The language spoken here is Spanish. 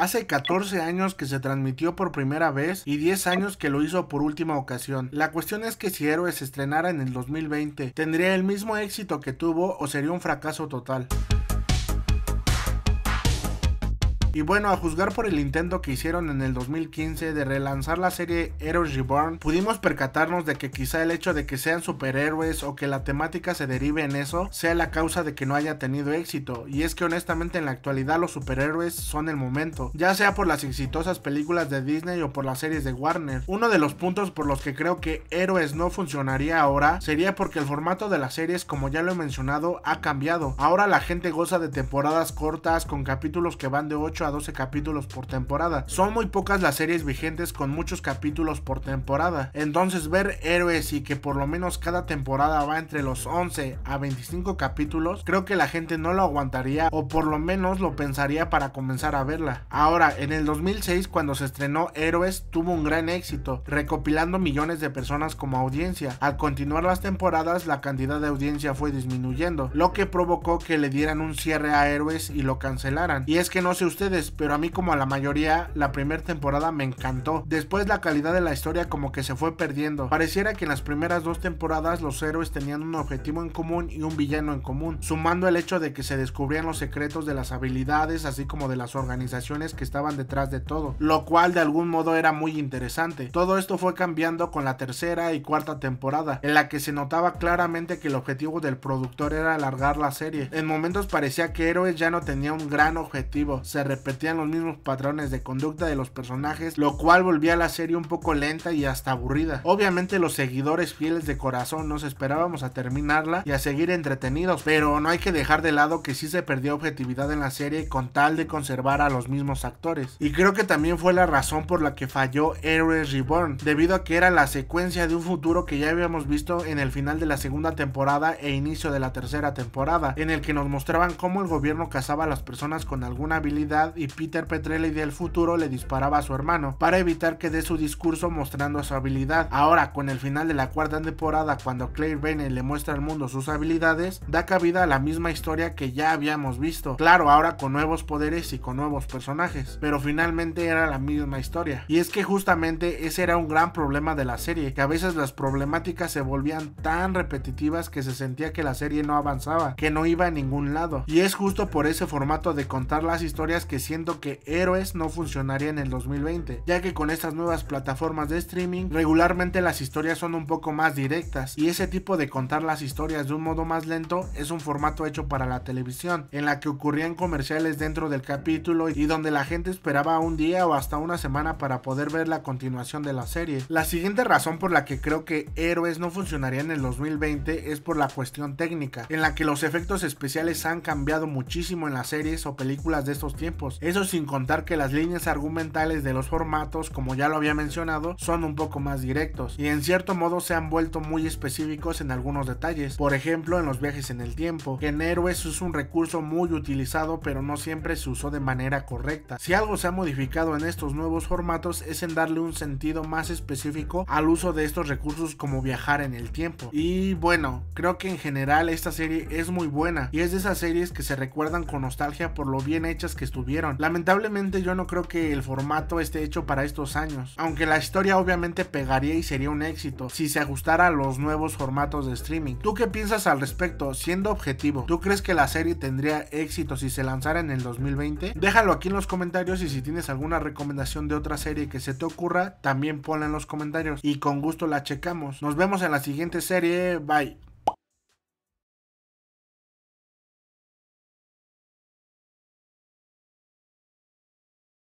Hace 14 años que se transmitió por primera vez y 10 años que lo hizo por última ocasión. La cuestión es que si Héroes estrenara en el 2020, ¿tendría el mismo éxito que tuvo o sería un fracaso total? Y bueno, a juzgar por el intento que hicieron en el 2015 de relanzar la serie Heroes Reborn, pudimos percatarnos de que quizá el hecho de que sean superhéroes o que la temática se derive en eso sea la causa de que no haya tenido éxito, y es que honestamente en la actualidad los superhéroes son el momento, ya sea por las exitosas películas de Disney o por las series de Warner. Uno de los puntos por los que creo que Héroes no funcionaría ahora sería porque el formato de las series, como ya lo he mencionado, ha cambiado. Ahora la gente goza de temporadas cortas con capítulos que van de 8 a 12 capítulos por temporada. Son muy pocas las series vigentes con muchos capítulos por temporada. Entonces ver héroes y que por lo menos cada temporada va entre los 11 a 25 capítulos, creo que la gente no lo aguantaría o por lo menos lo pensaría para comenzar a verla. Ahora, en el 2006 cuando se estrenó Héroes tuvo un gran éxito, recopilando millones de personas como audiencia. Al continuar las temporadas la cantidad de audiencia fue disminuyendo, lo que provocó que le dieran un cierre a Héroes y lo cancelaran. Y es que no sé ustedes, pero a mí como a la mayoría, la primera temporada me encantó. Después la calidad de la historia como que se fue perdiendo. Pareciera que en las primeras dos temporadas los héroes tenían un objetivo en común y un villano en común, sumando el hecho de que se descubrían los secretos de las habilidades así como de las organizaciones que estaban detrás de todo, lo cual de algún modo era muy interesante. Todo esto fue cambiando con la tercera y cuarta temporada, en la que se notaba claramente que el objetivo del productor era alargar la serie. En momentos parecía que Héroes ya no tenía un gran objetivo, se repetían los mismos patrones de conducta de los personajes, lo cual volvía a la serie un poco lenta y hasta aburrida. Obviamente los seguidores fieles de corazón nos esperábamos a terminarla y a seguir entretenidos, pero no hay que dejar de lado que sí se perdió objetividad en la serie con tal de conservar a los mismos actores. Y creo que también fue la razón por la que falló Heroes Reborn, debido a que era la secuencia de un futuro que ya habíamos visto en el final de la segunda temporada e inicio de la tercera temporada, en el que nos mostraban cómo el gobierno cazaba a las personas con alguna habilidad y Peter Petrelli del futuro le disparaba a su hermano para evitar que dé su discurso mostrando su habilidad. Ahora, con el final de la cuarta temporada, cuando Claire Bennett le muestra al mundo sus habilidades, da cabida a la misma historia que ya habíamos visto. Claro, ahora con nuevos poderes y con nuevos personajes, pero finalmente era la misma historia. Y es que justamente ese era un gran problema de la serie, que a veces las problemáticas se volvían tan repetitivas que se sentía que la serie no avanzaba, que no iba a ningún lado. Y es justo por ese formato de contar las historias que diciendo que Héroes no funcionaría en el 2020, ya que con estas nuevas plataformas de streaming regularmente las historias son un poco más directas y ese tipo de contar las historias de un modo más lento es un formato hecho para la televisión, en la que ocurrían comerciales dentro del capítulo y donde la gente esperaba un día o hasta una semana para poder ver la continuación de la serie. La siguiente razón por la que creo que Héroes no funcionaría en el 2020 es por la cuestión técnica, en la que los efectos especiales han cambiado muchísimo en las series o películas de estos tiempos eso sin contar que las líneas argumentales de los formatos, como ya lo había mencionado, son un poco más directos y en cierto modo se han vuelto muy específicos en algunos detalles, por ejemplo en los viajes en el tiempo, que en héroes es un recurso muy utilizado pero no siempre se usó de manera correcta. Si algo se ha modificado en estos nuevos formatos es en darle un sentido más específico al uso de estos recursos como viajar en el tiempo. Y bueno, creo que en general esta serie es muy buena y es de esas series que se recuerdan con nostalgia por lo bien hechas que estuvieron Lamentablemente yo no creo que el formato esté hecho para estos años, aunque la historia obviamente pegaría y sería un éxito si se ajustara a los nuevos formatos de streaming. ¿Tú qué piensas al respecto? Siendo objetivo, ¿tú crees que la serie tendría éxito si se lanzara en el 2020? Déjalo aquí en los comentarios y si tienes alguna recomendación de otra serie que se te ocurra, también ponla en los comentarios y con gusto la checamos. Nos vemos en la siguiente serie, bye.